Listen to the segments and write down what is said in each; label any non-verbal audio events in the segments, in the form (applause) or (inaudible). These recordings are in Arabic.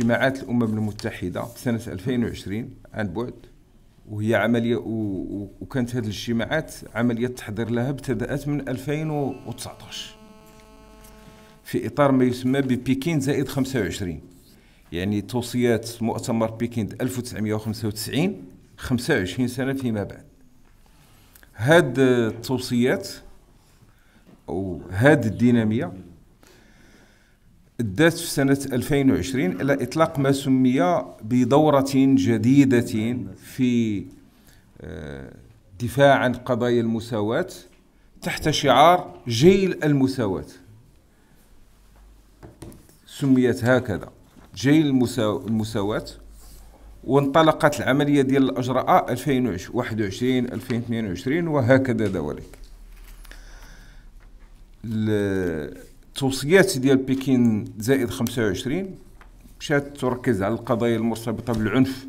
اجتماعات الامم المتحده سنه 2020 عن بعد وهي عمليه وكانت هذه الاجتماعات عمليه تحضير لها ابتدات من 2019 في اطار ما يسمى ببكين زائد 25 يعني توصيات مؤتمر بكين 1995 25 سنه فيما بعد هاد التوصيات او هاد الديناميه ادت في سنة 2020 إلى إطلاق ما سمي بدورة جديدة في آه، دفاع عن قضايا المساواة تحت شعار جيل المساواة سميت هكذا جيل المساواة وانطلقت العملية ديال الأجراء 2021 2022 وهكذا ذلك التوصيات ديال بكين زائد 25 مشات تركز على القضايا المرتبطه بالعنف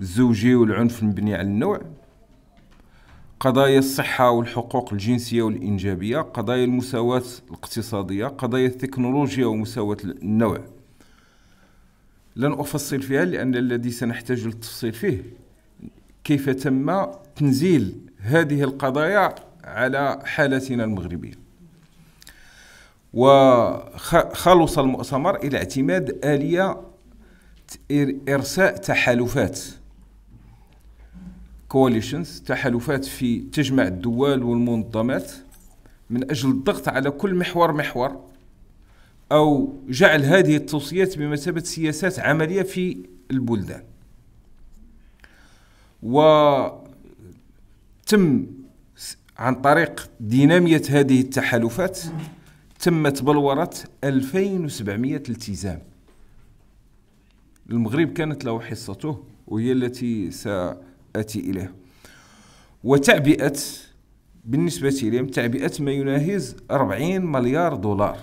الزوجي والعنف المبني على النوع قضايا الصحة والحقوق الجنسية والإنجابية قضايا المساواة الاقتصادية قضايا التكنولوجيا ومساواة النوع لن أفصل فيها لأن الذي سنحتاج للتفصيل فيه كيف تم تنزيل هذه القضايا على حالتنا المغربيه وخلص المؤتمر إلى اعتماد آلية إرساء تحالفات كواليشنز تحالفات في تجمع الدول والمنظمات من أجل الضغط على كل محور محور أو جعل هذه التوصيات بمثابة سياسات عملية في البلدان وتم عن طريق دينامية هذه التحالفات تمت بلورة 2700 التزام المغرب كانت له حصته وهي التي سآتي إليها وتعبئة بالنسبة إليهم تعبئة ما يناهز 40 مليار دولار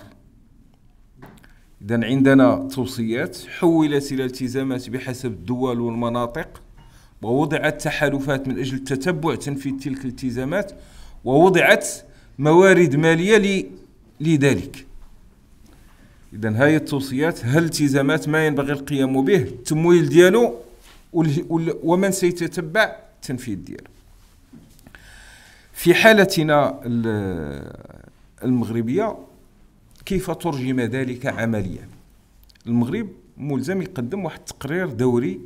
إذا عندنا توصيات حولت إلى التزامات بحسب الدول والمناطق ووضعت تحالفات من أجل تتبع تنفيذ تلك الالتزامات ووضعت موارد مالية لذلك إذا هاي التوصيات هل التزامات ما ينبغي القيام به التمويل ديالو ومن سيتتبع التنفيذ ديالو في حالتنا المغربية كيف ترجم ذلك عمليا المغرب ملزم يقدم واحد التقرير دوري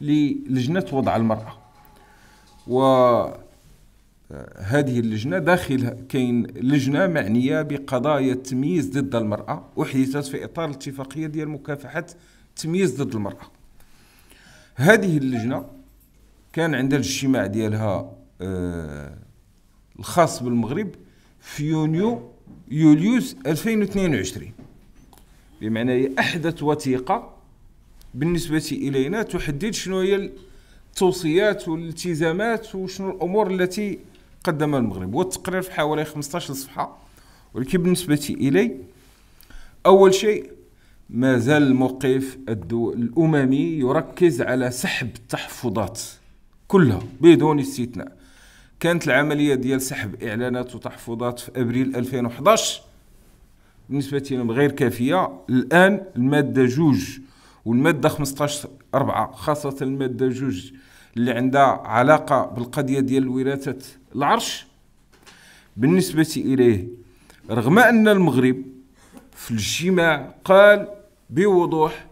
للجنة وضع المرأة و هذه اللجنة داخلها كاين لجنة معنية بقضايا التمييز ضد المرأة أحدثت في إطار الاتفاقية ديال مكافحة التمييز ضد المرأة هذه اللجنة كان عندها الاجتماع ديالها آه، الخاص بالمغرب في يونيو يوليوز 2022 بمعنى هي أحدث وثيقة بالنسبة إلينا تحدد شنو هي التوصيات والالتزامات وشنو الأمور التي قدمها المغرب والتقرير في حوالي 15 صفحة ولكن بالنسبة إلي أول شيء ما زال الموقف الأممي يركز على سحب التحفظات كلها بدون استثناء كانت العملية ديال سحب إعلانات وتحفظات في أبريل 2011 بالنسبة لهم غير كافية الآن المادة جوج والمادة 15 أربعة خاصة المادة جوج اللي عندها علاقة بالقضية ديال الوراثات العرش بالنسبة إليه رغم أن المغرب في الاجتماع قال بوضوح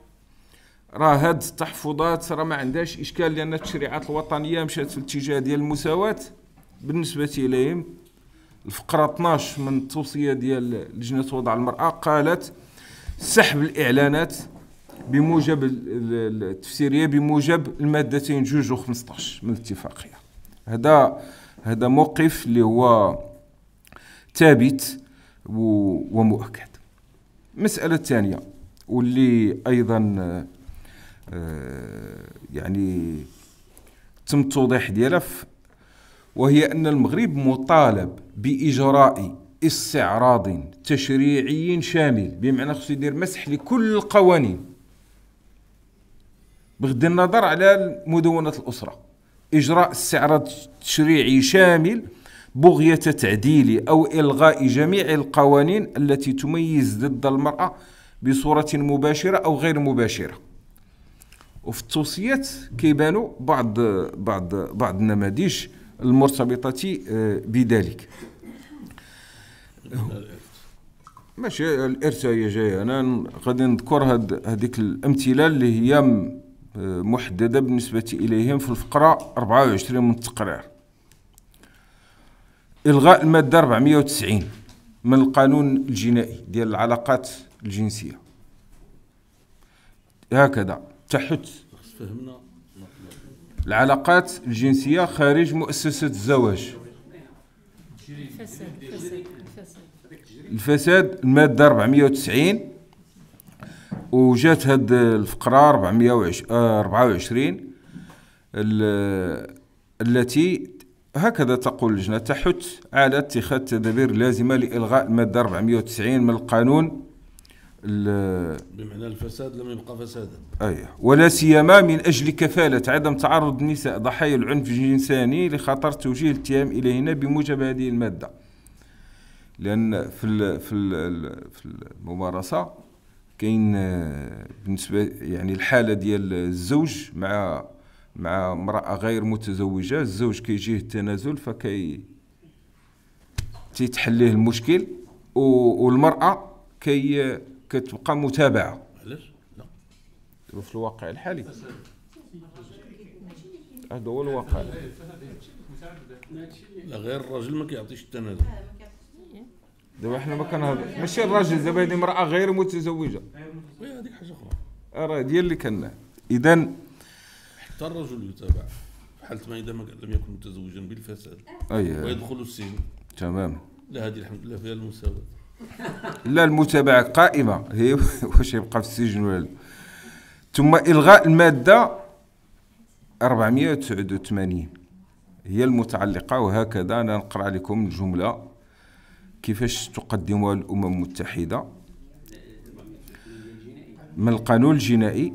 راه هاد التحفظات راه ما عندهاش اشكال لان التشريعات الوطنيه مشات في الاتجاه ديال المساواه بالنسبه اليهم الفقره 12 من التوصيه ديال لجنه وضع المراه قالت سحب الاعلانات بموجب التفسيريه بموجب المادتين جوج و 15 من الاتفاقيه هذا هذا موقف اللي هو ثابت ومؤكد المسألة الثانية واللي أيضا آه، يعني تم التوضيح ديالها وهي أن المغرب مطالب بإجراء استعراض تشريعي شامل بمعنى خصو يدير مسح لكل القوانين بغض النظر على مدونة الأسرة إجراء استعراض تشريعي شامل بغية تعديل أو إلغاء جميع القوانين التي تميز ضد المرأة بصورة مباشرة أو غير مباشرة وفي التوصيات كيبانوا بعض بعض بعض النماذج المرتبطة آه، بذلك ماشي الارث هي جايه انا غادي نذكر هذيك الامثله اللي هي محددة بالنسبة إليهم في الفقرة 24 من التقرير إلغاء المادة 490 من القانون الجنائي ديال العلاقات الجنسية هكذا تحت العلاقات الجنسية خارج مؤسسة الزواج الفساد المادة 490 وجات هاد الفقره 424 آه، التي هكذا تقول اللجنه تحث على اتخاذ تدابير لازمه لالغاء الماده 490 من القانون بمعنى الفساد لم يبقى فسادا ايوه ولا سيما من اجل كفاله عدم تعرض النساء ضحايا العنف الجنساني لخطر توجيه الاتهام اليهن بموجب هذه الماده لان في في في الممارسه كاين آه، بالنسبه يعني الحاله ديال الزوج مع مع امراه غير متزوجه الزوج كيجيه التنازل فكي تيتحليه المشكل والمراه كي كتبقى متابعه علاش لا في الواقع الحالي هذا هو الواقع لا غير الراجل ما كيعطيش التنازل دابا حنا ما كنهضر ماشي الراجل دابا هذه امراه غير متزوجه وي هذيك حاجه اخرى آه، راه ديال اللي كان اذا حتى الرجل يتابع حالة ما اذا لم يكن متزوجا بالفساد أيه. ويدخل السجن تمام لا هذه الحمد لله فيها المساواه لا المتابعه قائمه هي (laughs) واش يبقى في السجن ولا ثم الغاء الماده 489 هي المتعلقه وهكذا انا نقرا لكم الجمله كيفاش تقدمها الامم المتحده من القانون الجنائي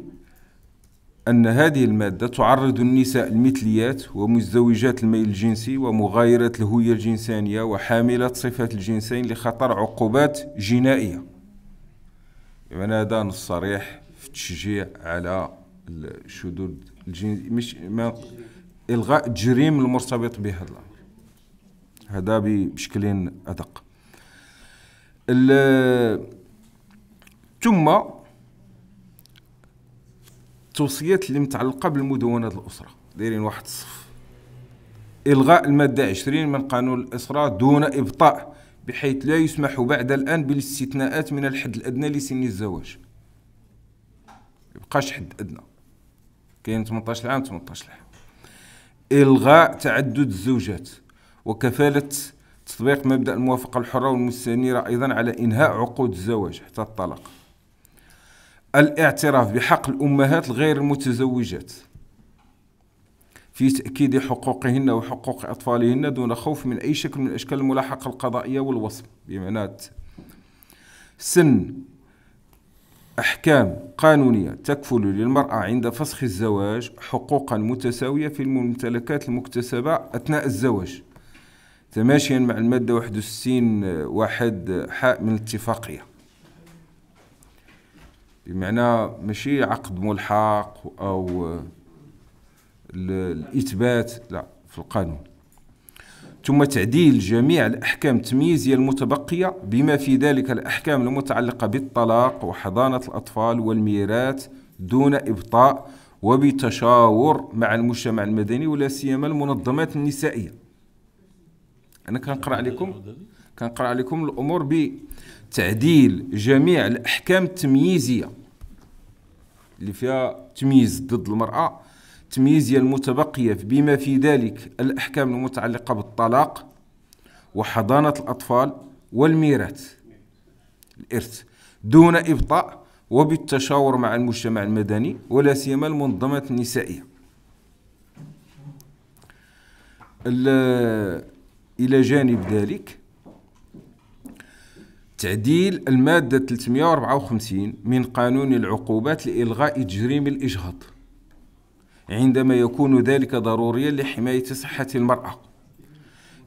أن هذه المادة تعرض النساء المثليات ومزدوجات الميل الجنسي ومغايرة الهوية الجنسانية وحاملات صفات الجنسين لخطر عقوبات جنائية يعني هذا نص صريح في التشجيع على الشذوذ الجنسي مش ما إلغاء الجريم المرتبط بهذا الأمر هذا بشكل أدق ثم التوصيات اللي متعلقه بالمدونه الاسره دايرين واحد الصف الغاء الماده 20 من قانون الاسره دون ابطاء بحيث لا يسمح بعد الان بالاستثناءات من الحد الادنى لسن الزواج يبقاش حد ادنى كاين 18 عام 18 عام الغاء تعدد الزوجات وكفاله تطبيق مبدأ الموافقة الحرة والمستنيرة أيضا على إنهاء عقود الزواج حتى الطلاق الاعتراف بحق الأمهات الغير المتزوجات في تأكيد حقوقهن وحقوق أطفالهن دون خوف من أي شكل من أشكال الملاحقة القضائية والوصم بمعنى سن أحكام قانونية تكفل للمرأة عند فسخ الزواج حقوقا متساوية في الممتلكات المكتسبة أثناء الزواج تماشيا مع المادة 61 واحد آه، آه، حاء من الاتفاقية بمعنى ماشي عقد ملحق أو آه، الإثبات لا في القانون ثم تعديل جميع الأحكام التمييزية المتبقية بما في ذلك الأحكام المتعلقة بالطلاق وحضانة الأطفال والميراث دون إبطاء وبتشاور مع المجتمع المدني ولا سيما المنظمات النسائيه انا كنقرا عليكم كنقرا عليكم الامور بتعديل جميع الاحكام التمييزيه اللي فيها تمييز ضد المراه التمييزيه المتبقيه بما في ذلك الاحكام المتعلقه بالطلاق وحضانه الاطفال والميراث الارث دون ابطاء وبالتشاور مع المجتمع المدني ولا سيما المنظمات النسائيه إلى جانب ذلك تعديل المادة 354 من قانون العقوبات لإلغاء تجريم الإجهاض عندما يكون ذلك ضروريا لحماية صحة المرأة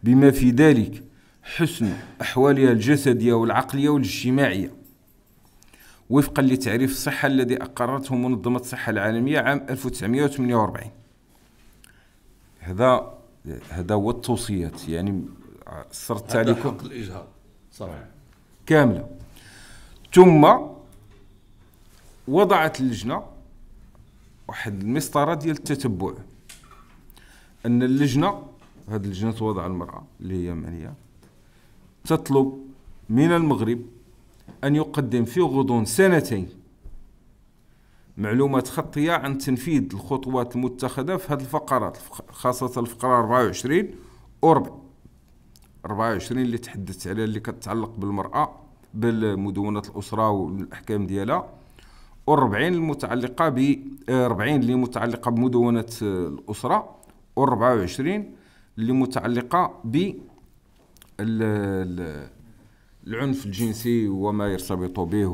بما في ذلك حسن أحوالها الجسدية والعقلية والاجتماعية وفقا لتعريف الصحة الذي أقرته منظمة الصحة العالمية عام 1948 هذا هذا هو التوصيات يعني صرت عليكم حق الاجهاض صراحه كامله ثم وضعت اللجنه واحد المسطره ديال التتبع ان اللجنه هذه لجنه وضع المراه اللي هي معنيه تطلب من المغرب ان يقدم في غضون سنتين معلومات خطية عن تنفيذ الخطوات المتخذة في هذه الفقرات خاصة الفقرة 24 و 24 اللي تحدثت عليها اللي كتتعلق بالمرأة بالمدونة الأسرة والأحكام ديالها و 40 المتعلقة ب 40 اللي متعلقة بمدونة الأسرة و 24 اللي متعلقة ب العنف الجنسي وما يرتبط به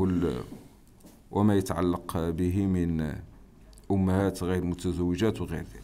وما يتعلق به من أمهات غير متزوجات وغير ذلك